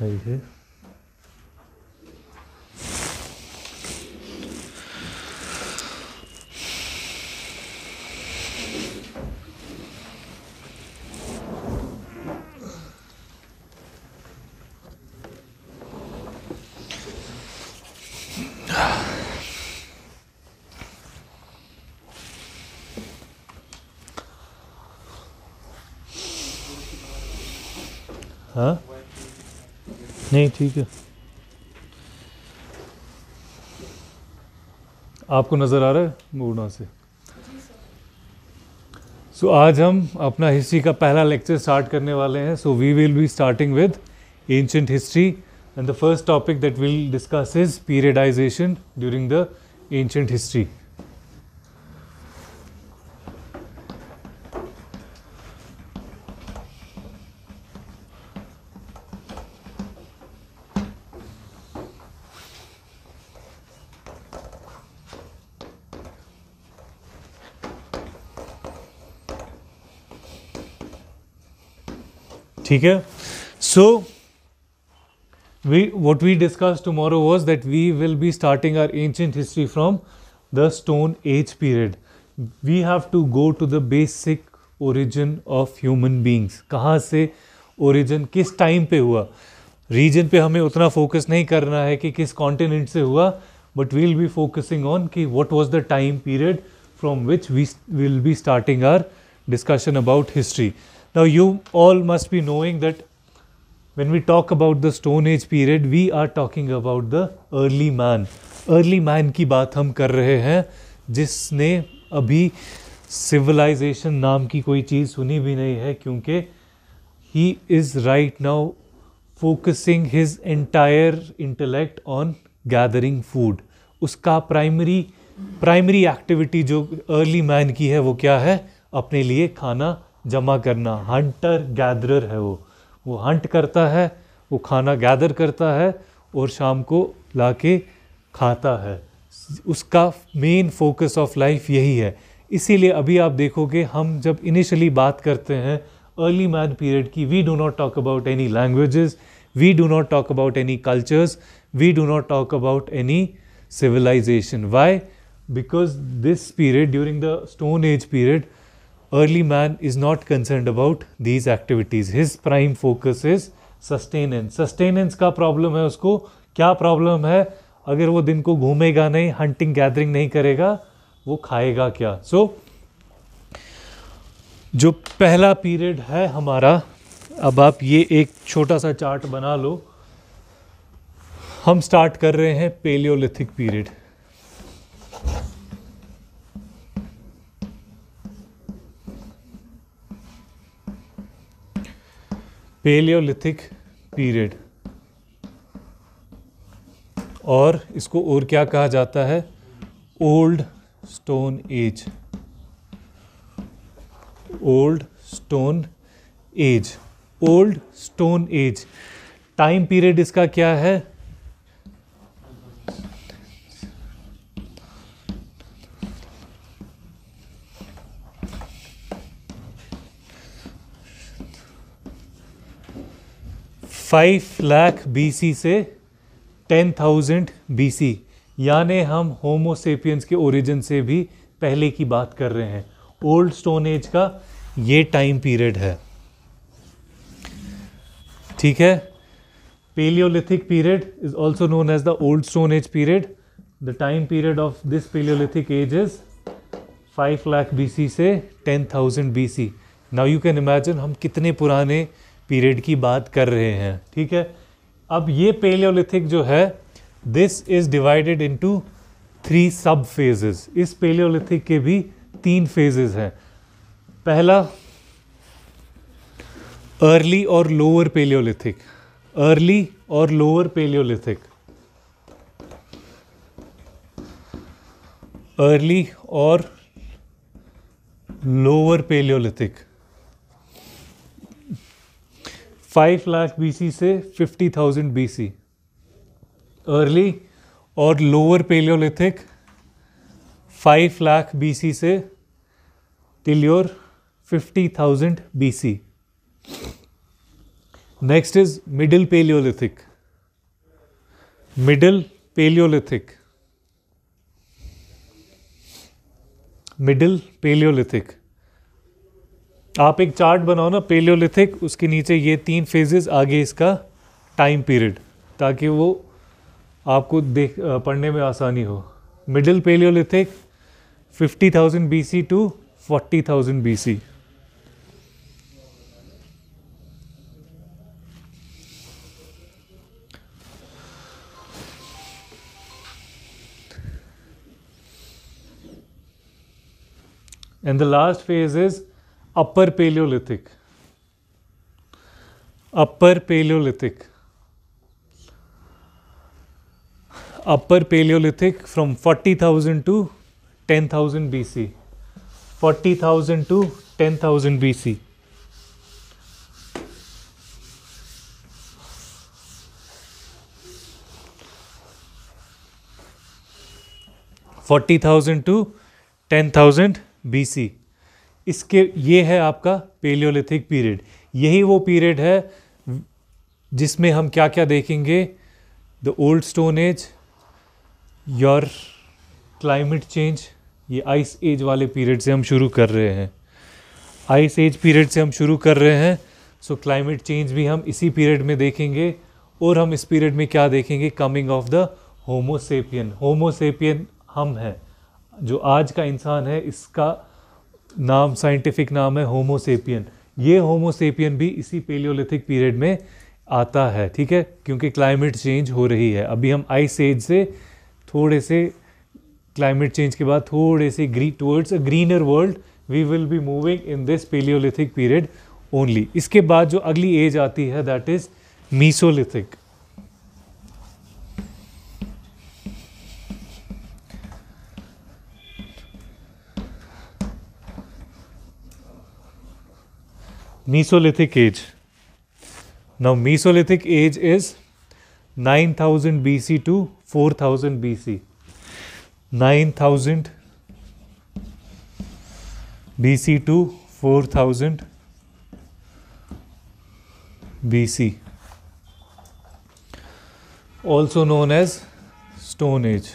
Ahí dices. नहीं ठीक है आपको नज़र आ रहा है मोड़ना से सो so, आज हम अपना हिस्ट्री का पहला लेक्चर स्टार्ट करने वाले हैं so we will be starting with ancient history and the first topic that will discuss is periodization during the ancient history ठीक है so we what we discuss tomorrow was that we will be starting our ancient history from the stone age period we have to go to the basic origin of human beings कहाँ से origin किस time पे हुआ reason पे हमें उतना focus नहीं करना है कि किस कॉन्टिनेंट से हुआ but we'll be focusing on कि what was the time period from which we will be starting our discussion about history Now you all must be knowing that when we talk about the Stone Age period, we are talking about the early man. Early man की बात हम कर रहे हैं जिसने अभी civilisation नाम की कोई चीज़ सुनी भी नहीं है क्योंकि he is right now focusing his entire intellect on gathering food उसका प्राइमरी प्राइमरी एक्टिविटी जो अर्ली मैन की है वो क्या है अपने लिए खाना जमा करना हंटर गैदरर है वो वो हंट करता है वो खाना गैदर करता है और शाम को ला के खाता है उसका मेन फोकस ऑफ लाइफ यही है इसीलिए अभी आप देखोगे हम जब इनिशियली बात करते हैं अर्ली मैन पीरियड की we do not talk about any languages we do not talk about any cultures we do not talk about any civilization why because this period during the stone age period early man is not concerned about these activities. His prime focus is sustenance. Sustenance ka problem hai usko kya problem hai agar wo din ko ghumega nahi hunting gathering nahi karega wo khayega kya so, जो पहला period है हमारा अब आप ये एक छोटा सा चार्ट बना लो हम स्टार्ट कर रहे हैं पेलियोलिथिक पीरियड पेलियोलिथिक पीरियड और इसको और क्या कहा जाता है old stone age old stone age old stone age time period इसका क्या है फाइव लाख बीसी से टेन थाउजेंड बीसी यानी हम होमोसेपियंस के ओरिजिन से भी पहले की बात कर रहे हैं ओल्ड स्टोन एज का ये टाइम पीरियड है ठीक है paleolithic period is also known as the old stone age period the time period of this paleolithic age is five lakh B से ten thousand B C now you can imagine हम कितने पुराने period की बात कर रहे हैं ठीक है अब ये पेलियोलिथिक जो है this is divided into three sub phases इस पेलियोलिथिक के भी तीन फेजेस हैं पहला अर्ली और लोअर पेलियोलिथिक अर्ली और लोअर पेलियोलिथिक अर्ली और lower paleolithic five lakh C से fifty thousand B C early और lower paleolithic five lakh B C से till your fifty thousand B C next is middle paleolithic middle paleolithic middle paleolithic आप एक chart बनाओ ना palaeolithic उसके नीचे ये तीन फेजेस आगे इसका टाइम पीरियड ताकि वो आपको देख पढ़ने में आसानी हो middle paleolithic 50,000 BC to 40,000 BC and the last phase is upper paleolithic upper paleolithic upper paleolithic from 40,000 to ten thousand BC 40,000 to ten thousand BC forty thousand to ten thousand B C इसके ये है आपका palaeolithic period यही वो period है जिसमें हम क्या क्या देखेंगे the old stone age your climate change ये आइस एज वाले पीरियड से हम शुरू कर रहे हैं आइस एज पीरियड से हम शुरू कर रहे हैं सो क्लाइमेट चेंज भी हम इसी पीरियड में देखेंगे और हम इस पीरियड में क्या देखेंगे coming of the homo sapien homo sapien हम हैं जो आज का इंसान है इसका नाम साइंटिफिक नाम है होमोसेपियन ये होमोसेपियन भी इसी पेलियोलिथिक पीरियड में आता है ठीक है क्योंकि क्लाइमेट चेंज हो रही है अभी हम आइस एज से थोड़े से क्लाइमेट चेंज के बाद थोड़े से gree towards a greener world we will be moving in this paleolithic period only इसके बाद जो अगली एज आती है that is mesolithic Mesolithic age. Now, Mesolithic age is 9000 BC to 4000 BC. 9000 BC to 4000 BC, also known as Stone Age.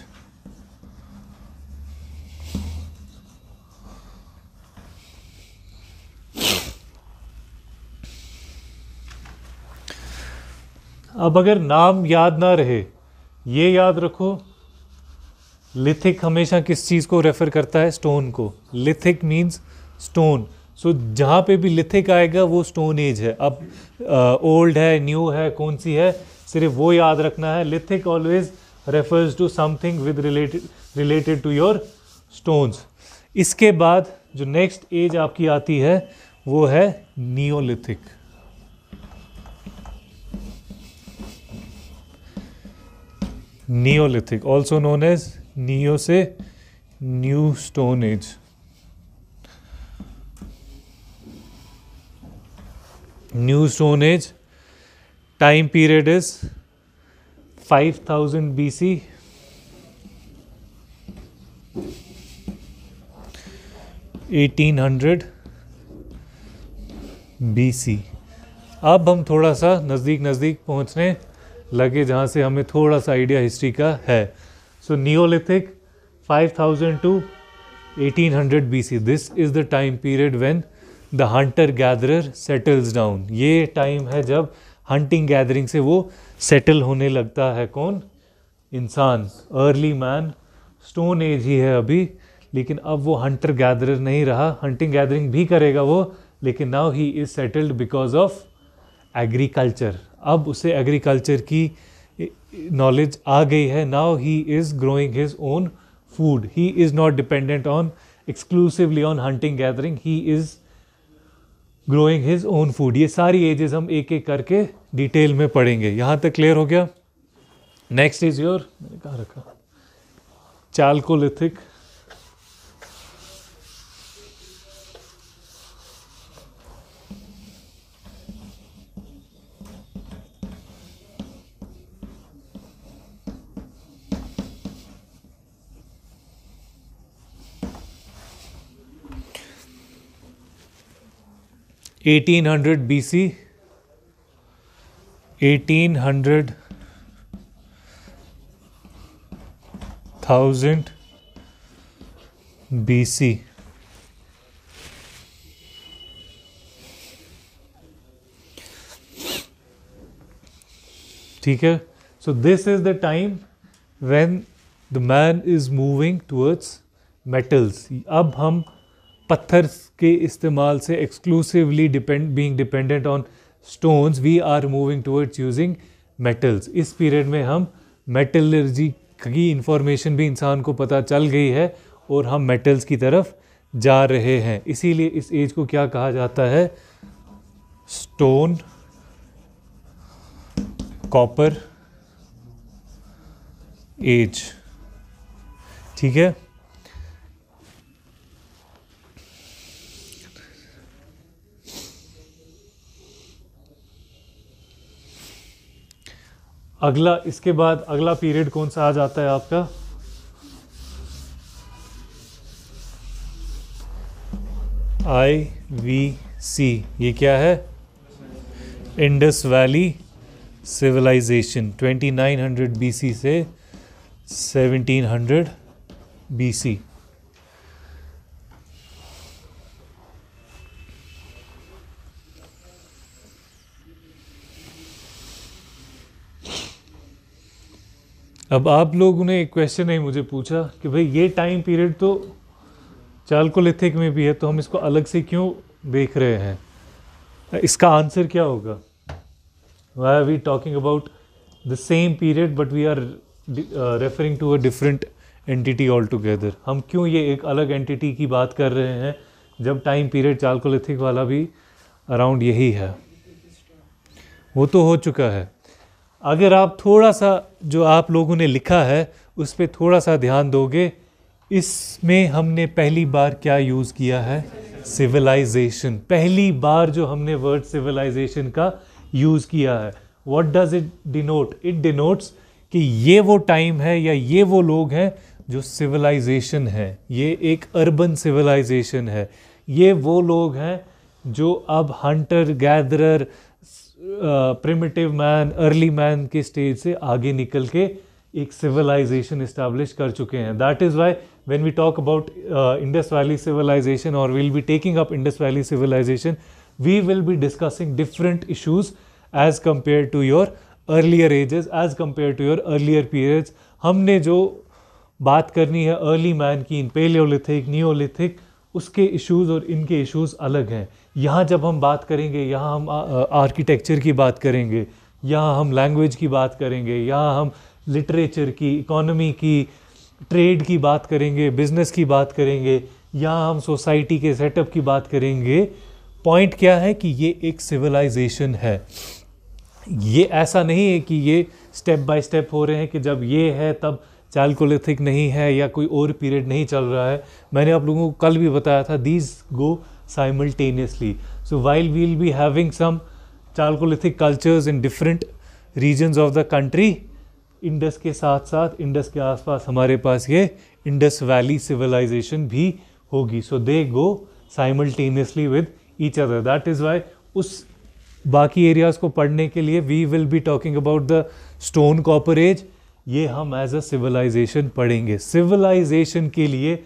अब अगर नाम याद ना रहे ये याद रखो लिथिक हमेशा किस चीज़ को रेफ़र करता है स्टोन को लिथिक मीन्स स्टोन सो जहाँ पे भी लिथिक आएगा वो स्टोन एज है अब ओल्ड है न्यू है कौन सी है सिर्फ वो याद रखना है lithic always refers to something with related related to your stones इसके बाद जो नेक्स्ट एज आपकी आती है वो है neolithic neolithic also known as neo से new stone age new stone age time period is 5000 C eighteen hundred B C अब हम थोड़ा सा नज़दीक नज़दीक पहुंचने लगे जहाँ से हमें थोड़ा सा आइडिया हिस्ट्री का है so neolithic 5000 to 1800 C this is the time period when the hunter gather settles down ये टाइम है जब हंटिंग गैदरिंग से वो सेटल होने लगता है कौन इंसान अर्ली मैन स्टोन एज ही है अभी लेकिन अब वो हंटर गैदरर नहीं रहा हंटिंग गैदरिंग भी करेगा वो लेकिन now he is settled because of agriculture अब उसे एग्रीकल्चर की नॉलेज आ गई है now he is growing his own food he is not dependent on exclusively on hunting gathering he is growing his own food ये सारी edges हम एक एक करके डिटेल में पढ़ेंगे यहाँ तक क्लियर हो गया नेक्स्ट इज़ योर मैंने कहाँ रखा chalcolithic eighteen eighteen hundred B C hundred thousand B C ठीक है so this is the time when the man is moving towards metals अब हम पत्थर के इस्तेमाल से exclusively depend being dependent on stones we are moving towards using metals इस period में हम मेटलर्जी की इंफॉर्मेशन भी इंसान को पता चल गई है और हम मेटल्स की तरफ जा रहे हैं इसीलिए इस एज को क्या कहा जाता है स्टोन कॉपर एज ठीक है अगला इसके बाद अगला पीरियड कौन सा आ जाता है आपका आई वी सी ये क्या है इंडस वैली सिविलाइजेशन 2900 बीसी से 1700 बीसी अब आप लोगों ने एक क्वेश्चन है मुझे पूछा कि भाई ये टाइम पीरियड तो चालकोलिथिक में भी है तो हम इसको अलग से क्यों देख रहे हैं इसका आंसर क्या होगा why are we talking about the same period but we are referring to a different entity all together हम क्यों ये एक अलग एंटिटी की बात कर रहे हैं जब टाइम पीरियड चालकोलिथिक वाला भी अराउंड यही है वो तो हो चुका है अगर आप थोड़ा सा जो आप लोगों ने लिखा है उस पर थोड़ा सा ध्यान दोगे इसमें हमने पहली बार क्या यूज़ किया है सिविलाइजेशन पहली बार जो हमने वर्ड सिविलाइजेशन का यूज़ किया है what does it denote it denotes कि ये वो टाइम है या ये वो लोग हैं जो सिविलाइजेशन है ये एक अर्बन सिविलाइजेशन है ये वो लोग हैं जो अब hunter gatherer primitive man early man के स्टेज से आगे निकल के एक सिविलाइजेशन इस्टेब्लिश कर चुके हैं that is why when we talk about Indus valley civilization और will be taking up Indus valley civilization we will be discussing different issues as compare to your earlier ages as compare to your earlier periods हमने जो बात करनी है early man की in paleolithic neolithic उसके issues और इनके इशूज़ अलग हैं यहाँ जब हम बात करेंगे यहाँ हम आर्किटेक्चर की बात करेंगे यहाँ हम लैंग्वेज की बात करेंगे यहाँ हम लिटरेचर की इकोनॉमी की ट्रेड की बात करेंगे बिजनेस की बात करेंगे यहाँ हम सोसाइटी के सेटअप की बात करेंगे पॉइंट क्या है कि ये एक सिविलाइजेशन है ये ऐसा नहीं है कि ये स्टेप बाय स्टेप हो रहे हैं कि जब ये है तब चैलकोलिथिक नहीं है या कोई और पीरियड नहीं चल रहा है मैंने आप लोगों को कल भी बताया था these go simultaneously. So while we will be having some chalcolithic cultures in different regions of the country Indus के साथ साथ इंडस के आसपास हमारे पास ये इंडस वैली सिविलाइजेशन भी होगी so they go simultaneously with each other that is why उस बाकी एरियाज़ को पढ़ने के लिए we will be talking about the stone copper age ये हम एज अ सिविलाइजेशन पढ़ेंगे सिविलाइजेशन के लिए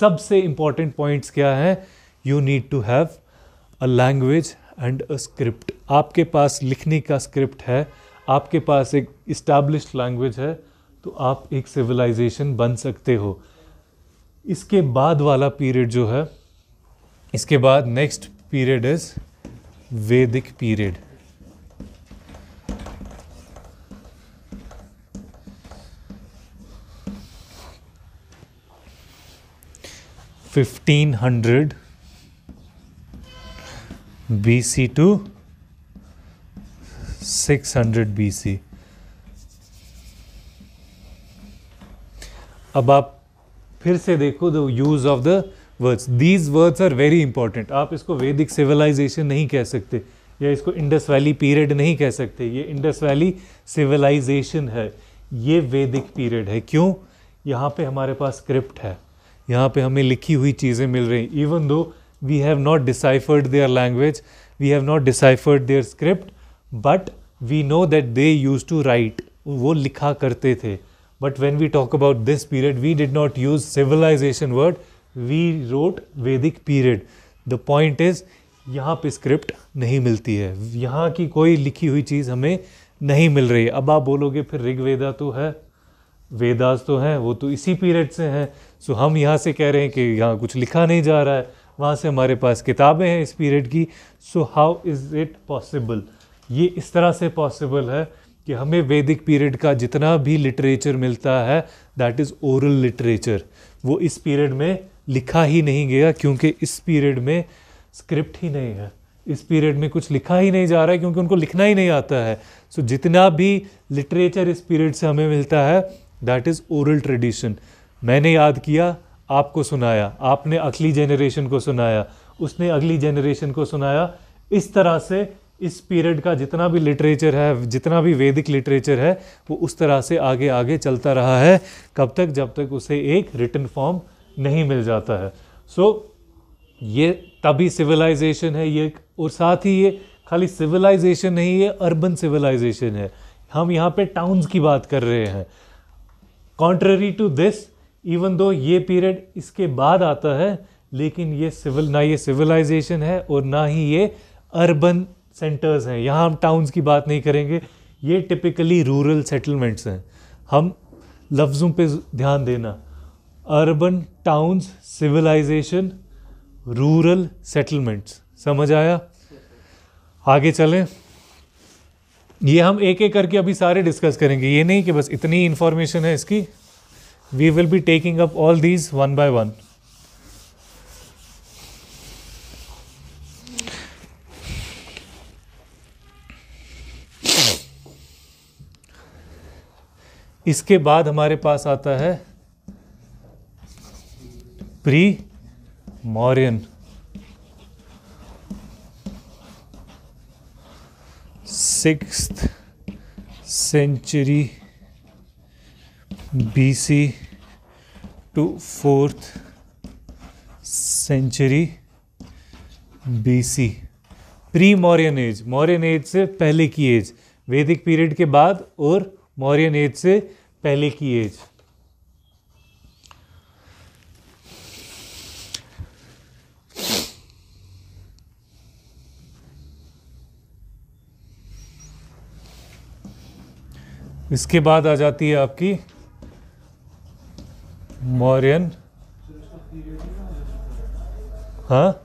सबसे इम्पॉर्टेंट पॉइंट्स क्या हैं you need to have a language and a script आपके पास लिखने का स्क्रिप्ट है आपके पास एक इस्टेब्लिश लैंग्वेज है तो आप एक सिविलाइजेशन बन सकते हो इसके बाद वाला पीरियड जो है इसके बाद next period is Vedic period fifteen hundred BC to 600 BC अब आप फिर से देखो the use of the words these words are very important आप इसको वैदिक सिविलाइजेशन नहीं कह सकते या इसको इंडस वैली पीरियड नहीं कह सकते ये इंडस वैली सिविलाइजेशन है ये वैदिक पीरियड है क्यों यहाँ पे हमारे पास स्क्रिप्ट है यहाँ पे हमें लिखी हुई चीज़ें मिल रही even though we have not deciphered their language, we have not deciphered their script, but we know that they used to write, वो लिखा करते थे But when we talk about this period, we did not use civilization word, we wrote Vedic period. The point is, यहाँ पे script नहीं मिलती है यहाँ की कोई लिखी हुई चीज़ हमें नहीं मिल रही अब आप बोलोगे फिर ऋग्वेदा तो है वेदास तो हैं वो तो इसी पीरियड से हैं सो हम यहाँ से कह रहे हैं कि यहाँ कुछ लिखा नहीं जा रहा है वहाँ से हमारे पास किताबें हैं इस पीरियड की so how is it possible ये इस तरह से पॉसिबल है कि हमें वैदिक पीरियड का जितना भी लिटरेचर मिलता है दैट इज़ ओरल लिटरेचर वो इस पीरियड में लिखा ही नहीं गया क्योंकि इस पीरियड में स्क्रिप्ट ही नहीं है इस पीरियड में कुछ लिखा ही नहीं जा रहा है क्योंकि उनको लिखना ही नहीं आता है सो so, जितना भी लिटरेचर इस पीरियड से हमें मिलता है दैट इज़ ओरल ट्रेडिशन मैंने याद किया आपको सुनाया आपने अगली जेनरेशन को सुनाया उसने अगली जेनरेशन को सुनाया इस तरह से इस पीरियड का जितना भी लिटरेचर है जितना भी वैदिक लिटरेचर है वो उस तरह से आगे आगे चलता रहा है कब तक जब तक उसे एक रिटर्न फॉर्म नहीं मिल जाता है सो so, ये तभी सिविलाइजेशन है ये और साथ ही ये खाली सिविलाइजेशन नहीं ये अर्बन सिविलाइजेशन है हम यहाँ पे टाउन्स की बात कर रहे हैं contrary to this even though ये पीरियड इसके बाद आता है लेकिन ये सिविल ना ये सिविलाइजेशन है और ना ही ये अर्बन सेंटर्स हैं यहाँ हम टाउन्स की बात नहीं करेंगे ये टिपिकली रूरल सेटलमेंट्स हैं हम लफ्ज़ों पे ध्यान देना urban towns civilisation rural settlements समझ आया आगे चलें ये हम एक एक करके अभी सारे डिस्कस करेंगे ये नहीं कि बस इतनी इन्फॉर्मेशन है इसकी we will be taking up all these one by one. इसके बाद हमारे पास आता है pre Mauryan six century BC to fourth century BC pre Mauryan age Mauryan age से पहले की एज वैदिक पीरियड के बाद और मौर्यन एज से पहले की एज इसके बाद आ जाती है आपकी मौर्यन हाँ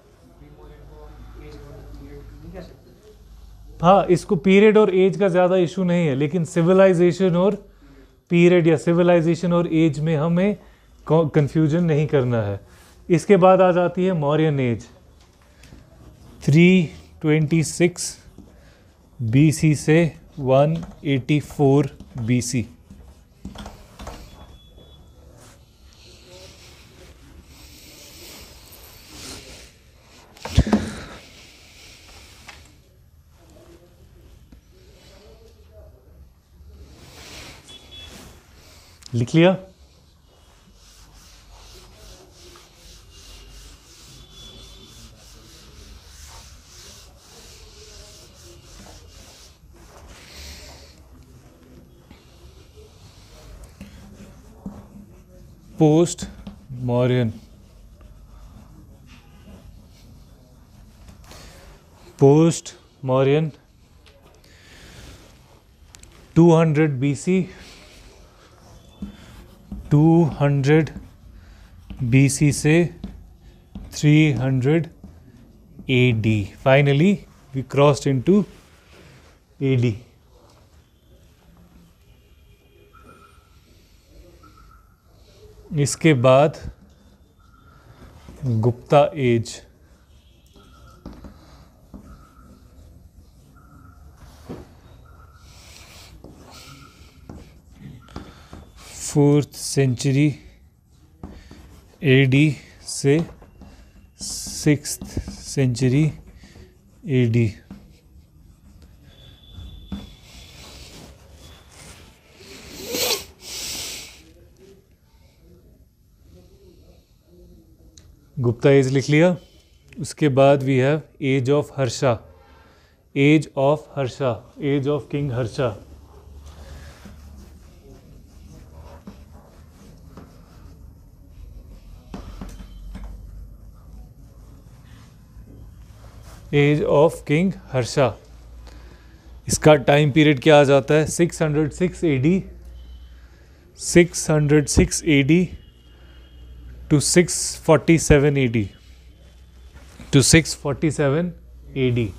हाँ इसको पीरियड और एज का ज़्यादा इशू नहीं है लेकिन सिविलाइजेशन और पीरियड या सिविलाइजेशन और एज में हमें कंफ्यूजन नहीं करना है इसके बाद आ जाती है मौर्यन एज 326 बीसी से 184 बीसी लिख लिया post Mauryan post Mauryan 200 C 200 BC से 300 AD. Finally, we crossed into AD. इसके बाद Gupta age fourth century AD से six century AD Gupta age लिख लिया उसके बाद we have age of Harsha age of Harsha age of king Harsha age of king Harsha इसका टाइम पीरियड क्या आ जाता है 606 AD 606 AD to 647 AD to 647 AD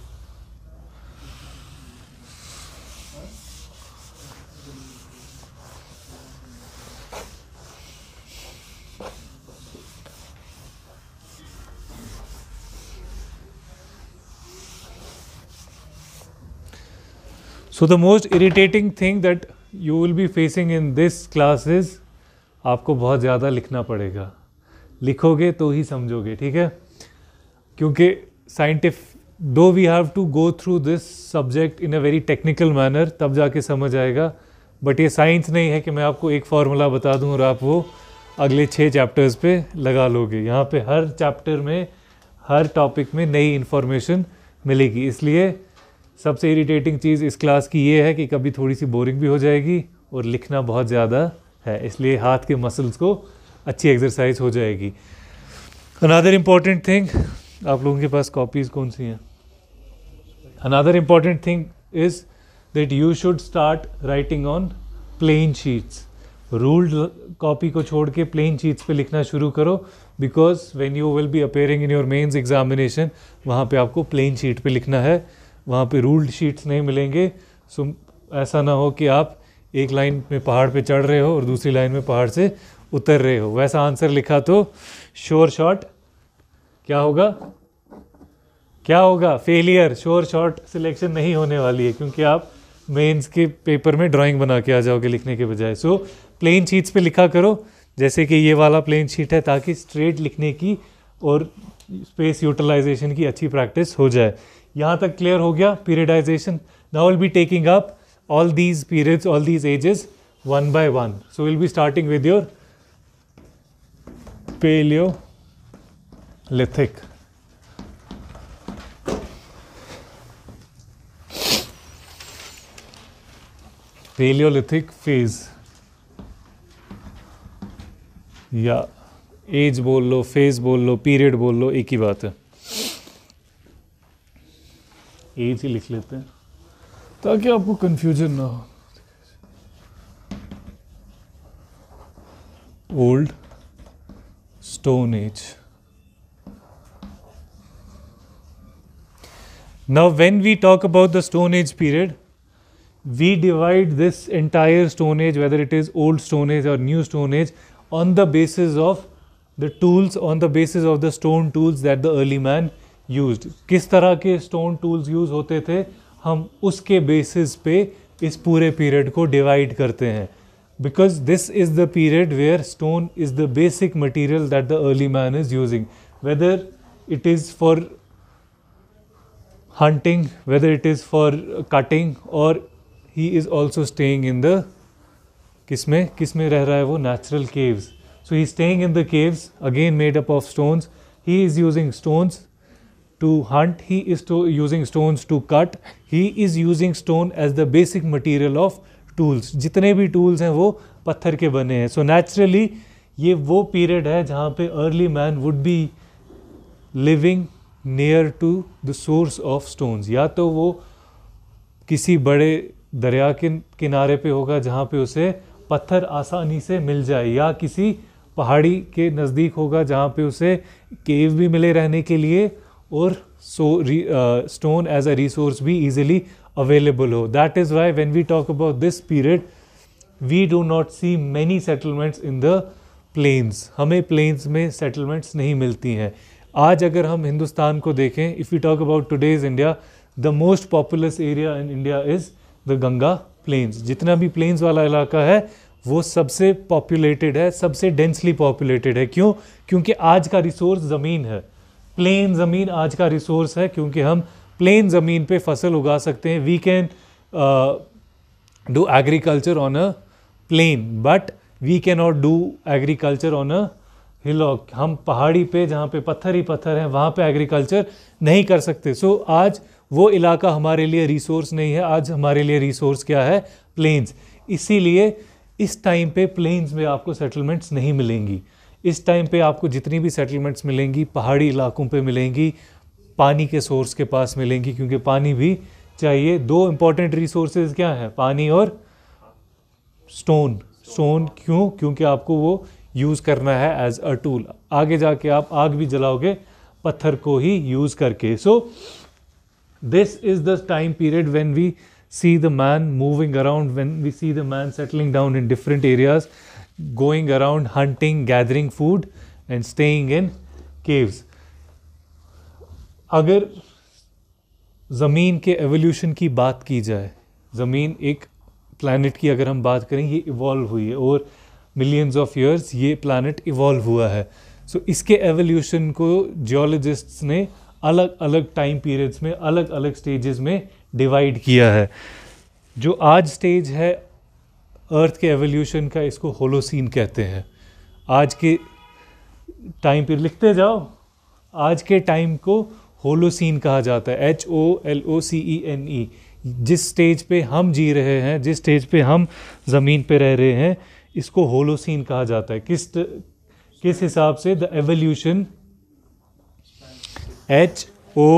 so the most irritating thing that you will be facing in this class आपको बहुत ज़्यादा लिखना पड़ेगा लिखोगे तो ही समझोगे ठीक है क्योंकि साइंटिफ दो we have to go through this subject in a very technical manner तब जाके समझ आएगा बट ये साइंस नहीं है कि मैं आपको एक फार्मूला बता दूं और आप वो अगले छः चैप्टर्स पे लगा लोगे यहाँ पे हर चैप्टर में हर टॉपिक में नई इन्फॉर्मेशन मिलेगी इसलिए सबसे इरिटेटिंग चीज़ इस क्लास की ये है कि कभी थोड़ी सी बोरिंग भी हो जाएगी और लिखना बहुत ज़्यादा है इसलिए हाथ के मसल्स को अच्छी एक्सरसाइज हो जाएगी अनदर इम्पॉर्टेंट थिंग आप लोगों के पास कॉपीज़ कौन सी हैं another important thing is that you should start writing on plain sheets ruled copy को छोड़ के प्लेन शीट्स पे लिखना शुरू करो because when you will be appearing in your mains examination वहाँ पे आपको प्लेन शीट पे लिखना है वहाँ पे रूल्ड शीट्स नहीं मिलेंगे सो ऐसा ना हो कि आप एक लाइन में पहाड़ पे चढ़ रहे हो और दूसरी लाइन में पहाड़ से उतर रहे हो वैसा आंसर लिखा तो शोर शॉट क्या होगा क्या होगा फेलियर शोर शॉर्ट सिलेक्शन नहीं होने वाली है क्योंकि आप मेंस के पेपर में ड्राइंग बना के आ जाओगे लिखने के बजाय सो प्लेन शीट्स पे लिखा करो जैसे कि ये वाला प्लेन शीट है ताकि स्ट्रेट लिखने की और स्पेस यूटिलाइजेशन की अच्छी प्रैक्टिस हो जाए यहां तक क्लियर हो गया periodisation now will be taking up all these periods all these ages one by one so will be starting with your palaeolithic palaeolithic phase या एज बोल लो फेज बोल लो पीरियड बोल लो एक ही बात है एज ही लिख लेते हैं ताकि आपको कन्फ्यूजन ना हो old stone age Now, when we talk about the Stone Age period, we divide this entire Stone Age, whether it is Old Stone Age or New Stone Age, on the basis of the tools, on the basis of the stone tools that the early man use किस तरह के stone tools use होते थे हम उसके basis पे इस पूरे पीरियड को डिवाइड करते हैं because this is the period where stone is the basic material that the early man is using whether it is for hunting whether it is for cutting और he is also staying in the किस में किस में रह रहा है वो natural caves so he staying in the caves again made up of stones he is using stones to hunt, he is to using stones to cut, he is using stone as the basic material of tools. जितने भी tools हैं वो पत्थर के बने हैं So naturally ये वो period है जहाँ पे early man would be living near to the source of stones. या तो वो किसी बड़े दरिया के किनारे पे होगा जहाँ पे उसे पत्थर आसानी से मिल जाए या किसी पहाड़ी के नज़दीक होगा जहाँ पे उसे केव भी मिले रहने के लिए और so stone as a resource भी इजिली अवेलेबल हो that is why when we talk about this period we do not see many settlements in the plains हमें प्लेन्स में सेटलमेंट्स नहीं मिलती हैं आज अगर हम हिंदुस्तान को देखें if you talk about today's India the most populous area in India is the Ganga plains जितना भी प्लेन्स वाला इलाका है वो सबसे पॉपुलेटेड है सबसे डेंसली पॉपुलेटेड है क्यों क्योंकि आज का रिसोर्स ज़मीन है प्लेन ज़मीन आज का रिसोर्स है क्योंकि हम प्लेन ज़मीन पे फसल उगा सकते हैं we can do agriculture on a plain but we can not do agriculture on a hillock हम पहाड़ी पे जहाँ पे पत्थर ही पत्थर हैं वहाँ पे एग्रीकल्चर नहीं कर सकते सो so, आज वो इलाका हमारे लिए रिसोर्स नहीं है आज हमारे लिए रिसोर्स क्या है प्लेन्स इसीलिए इस टाइम पे प्लेन्स में आपको सेटलमेंट्स नहीं मिलेंगी इस टाइम पे आपको जितनी भी सेटलमेंट्स मिलेंगी पहाड़ी इलाकों पे मिलेंगी पानी के सोर्स के पास मिलेंगी क्योंकि पानी भी चाहिए दो इम्पॉर्टेंट रिसोर्सेज क्या हैं पानी और स्टोन स्टोन क्यों क्योंकि आपको वो यूज़ करना है एज अ टूल आगे जाके आप आग भी जलाओगे पत्थर को ही यूज़ करके so this is the time period when we see the man moving around when we see the man settling down in different areas going around hunting, gathering food, and staying in caves. अगर ज़मीन के evolution की बात की जाए ज़मीन एक planet की अगर हम बात करें ये इवॉल्व हुई है और मिलियंस ऑफ ईयर्स ये प्लानट इवॉल्व हुआ है सो so, इसके एवोल्यूशन को जियोलॉजिस्ट्स ने अलग अलग टाइम पीरियड्स में अलग अलग स्टेजेस में डिवाइड किया है जो आज स्टेज है अर्थ के एवोल्यूशन का इसको होलोसीन कहते हैं आज के टाइम पर लिखते जाओ आज के टाइम को होलोसीन कहा जाता है H O L O C E N E जिस स्टेज पे हम जी रहे हैं जिस स्टेज पे हम ज़मीन पे रह रहे हैं इसको होलोसीन कहा जाता है किस किस हिसाब से the evolution H O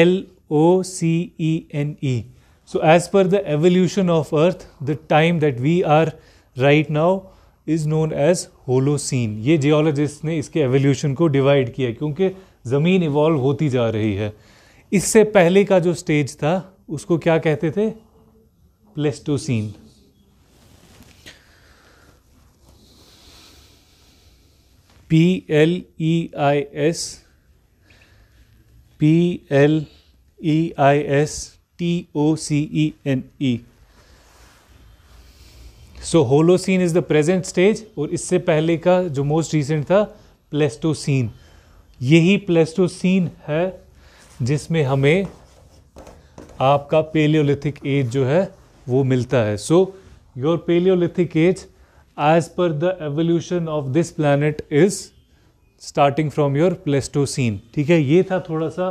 L O C E N E So as per the evolution of earth, the time that we are right now is known as Holocene ये जियोलॉजिस्ट ने इसके एवोल्यूशन को डिवाइड किया क्योंकि ज़मीन evolve होती जा रही है इससे पहले का जो स्टेज था उसको क्या कहते थे Pleistocene P L E I S P L E I S T O C E N E so Holocene is the present stage और इससे पहले का जो मोस्ट रिसेंट था प्लेस्टोसीन यही प्लेस्टोसीन है जिसमें हमें आपका पेलियोलिथिक एज जो है वो मिलता है so your palaeolithic age as per the evolution of this planet is starting from your Pleistocene ठीक है ये था थोड़ा सा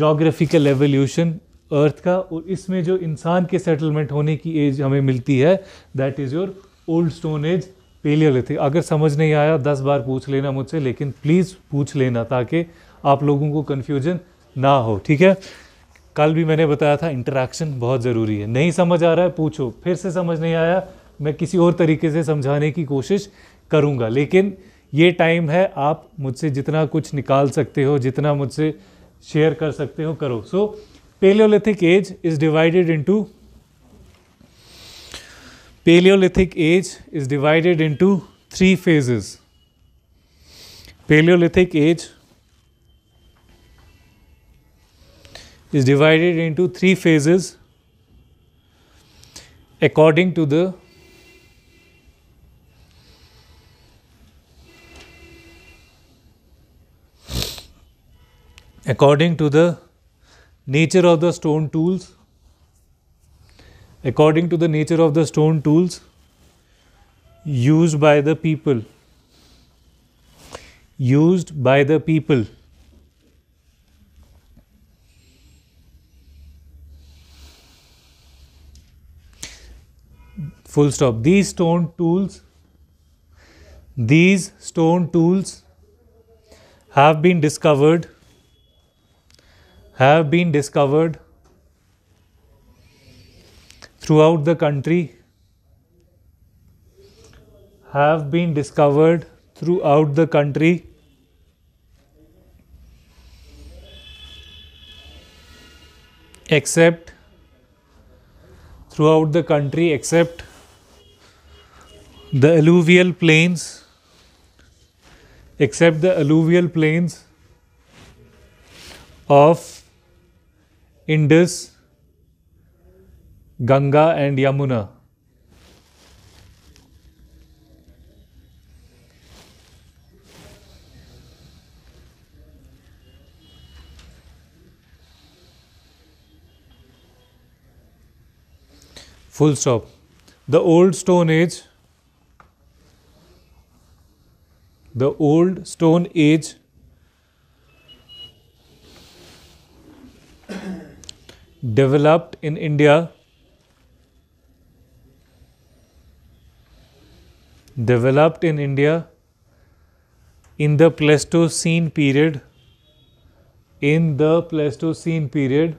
जोग्राफिकल एवोल्यूशन अर्थ का और इसमें जो इंसान के सेटलमेंट होने की एज हमें मिलती है that is your old stone age palaeolithic अगर समझ नहीं आया दस बार पूछ लेना मुझसे लेकिन प्लीज़ पूछ लेना ताकि आप लोगों को कन्फ्यूजन ना हो ठीक है कल भी मैंने बताया था इंटरेक्शन बहुत ज़रूरी है नहीं समझ आ रहा है पूछो फिर से समझ नहीं आया मैं किसी और तरीके से समझाने की कोशिश करूँगा लेकिन ये टाइम है आप मुझसे जितना कुछ निकाल सकते हो जितना मुझसे शेयर कर सकते हो करो सो so, Paleolithic age is divided into Paleolithic age is divided into three phases. Paleolithic age is divided into three phases according to the according to the nature of the stone tools. According to the nature of the stone tools used by the people, used by the people. Full stop. These stone tools, these stone tools have been discovered have been discovered throughout the country have been discovered throughout the country except throughout the country except the alluvial plains except the alluvial plains of Indus, Ganga and Yamuna. Full stop. The old stone age, the old stone age developed in India, developed in India in the Pleistocene period, in the Pleistocene period,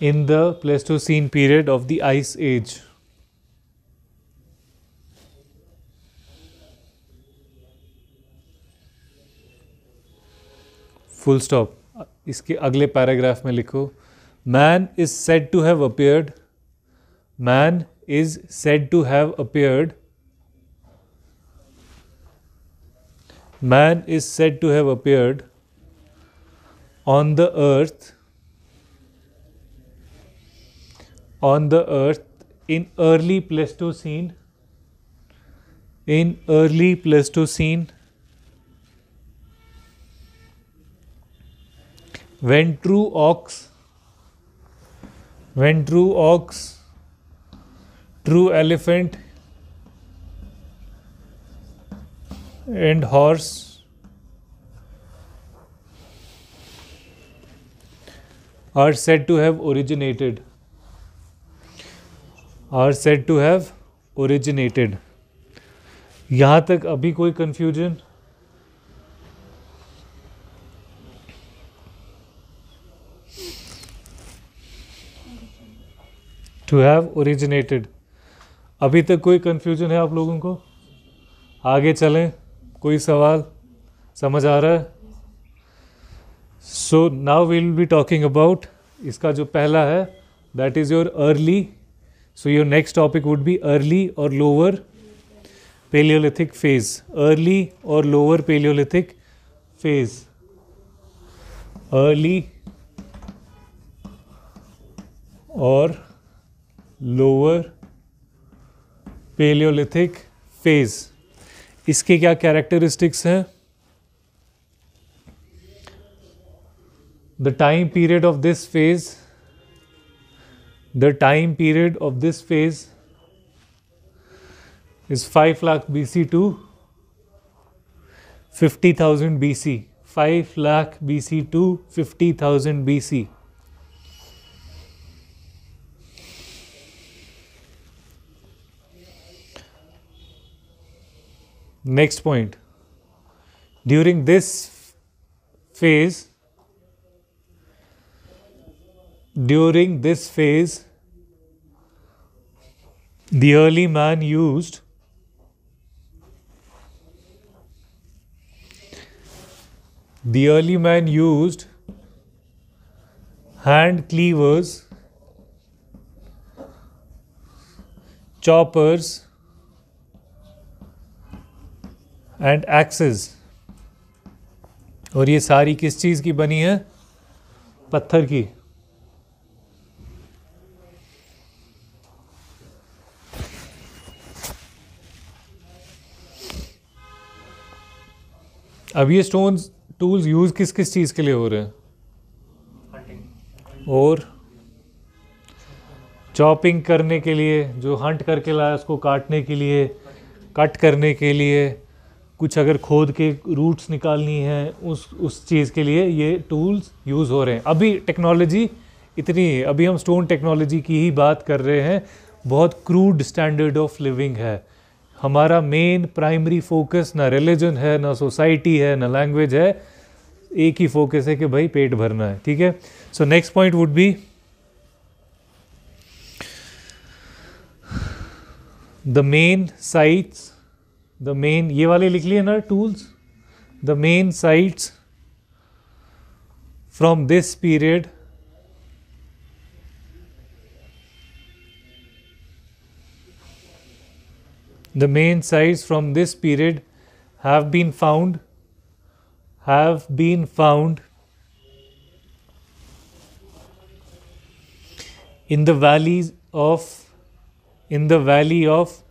in the Pleistocene period of the Ice Age. Full stop. इसके अगले paragraph में लिखो man is said to have appeared man is said to have appeared man is said to have appeared on the earth on the earth in early Pleistocene in early Pleistocene true ox true ox true elephant and horse are said to have originated are said to have originated यहां तक अभी कोई confusion to have originated अभी तक कोई confusion है आप लोगों को आगे चलें कोई सवाल समझ आ रहा है so now will be talking about इसका जो पहला है that is your early so your next topic would be early और लोअर पेलियोलिथिक फेज अर्ली और लोअर पेलियोलिथिक फेज अर्ली और लोअर पेलियोलिथिक फेज इसके क्या कैरेक्टरिस्टिक्स हैं the time period of this phase the time period of this phase is five lakh B C to fifty thousand B C five lakh B C to fifty thousand B C Next point during this phase, during this phase, the early man used the early man used hand cleavers, choppers, and axes और ये सारी किस चीज़ की बनी है पत्थर की अब ये स्टोन टूल्स यूज किस किस चीज़ के लिए हो रहे हैं और चॉपिंग करने के लिए जो हंट करके लाया उसको काटने के लिए कट करने के लिए कुछ अगर खोद के रूट्स निकालनी है उस उस चीज़ के लिए ये टूल्स यूज़ हो रहे हैं अभी टेक्नोलॉजी इतनी अभी हम स्टोन टेक्नोलॉजी की ही बात कर रहे हैं बहुत क्रूड स्टैंडर्ड ऑफ लिविंग है हमारा मेन प्राइमरी फोकस ना रिलीजन है ना सोसाइटी है ना लैंग्वेज है एक ही फोकस है कि भाई पेट भरना है ठीक है so next point would be the main sites the main ये वाले लिख लिए ना tools the main sites from this period the main sites from this period have been found have been found in the valleys of in the valley of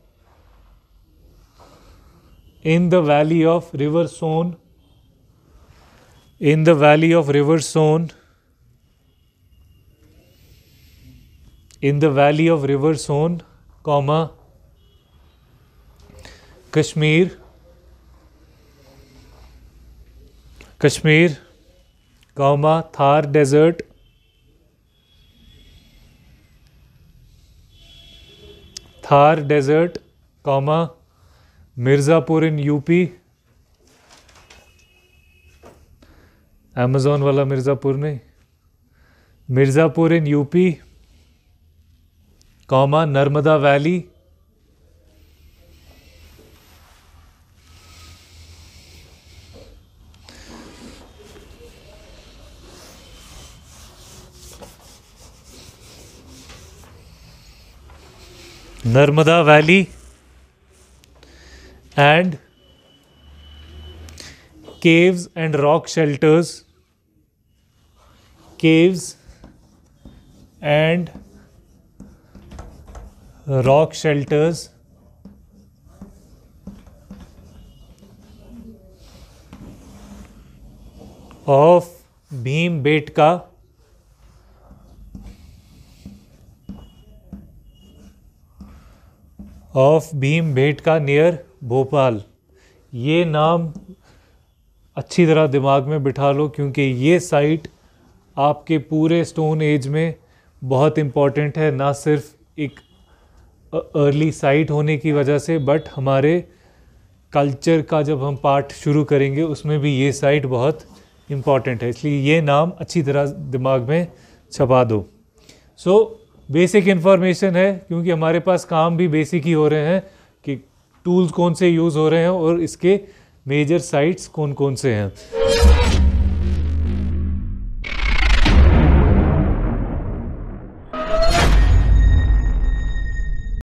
in the valley of river Sone, in the valley of river Sone, in the valley of river Sone, comma, Kashmir, Kashmir, comma, Thar desert, Thar desert, comma, Mirzapur in UP Amazon वाला मिर्ज़ापुर नहीं Mirzapur in UP comma Narmada valley Narmada valley and caves and rock shelters caves and rock shelters of Bhim Betka of Bhim Betka near Bhopal ये नाम अच्छी तरह दिमाग में बिठा लो क्योंकि ये साइट आपके पूरे स्टोन एज में बहुत इम्पॉर्टेंट है ना सिर्फ एक अर्ली साइट होने की वजह से बट हमारे कल्चर का जब हम पार्ट शुरू करेंगे उसमें भी ये साइट बहुत इम्पॉर्टेंट है इसलिए ये नाम अच्छी तरह दिमाग में छपा दो सो बेसिक इन्फॉर्मेशन है क्योंकि हमारे पास काम भी बेसिक ही हो रहे हैं टूल्स कौन से यूज़ हो रहे हैं और इसके मेजर साइट्स कौन कौन से हैं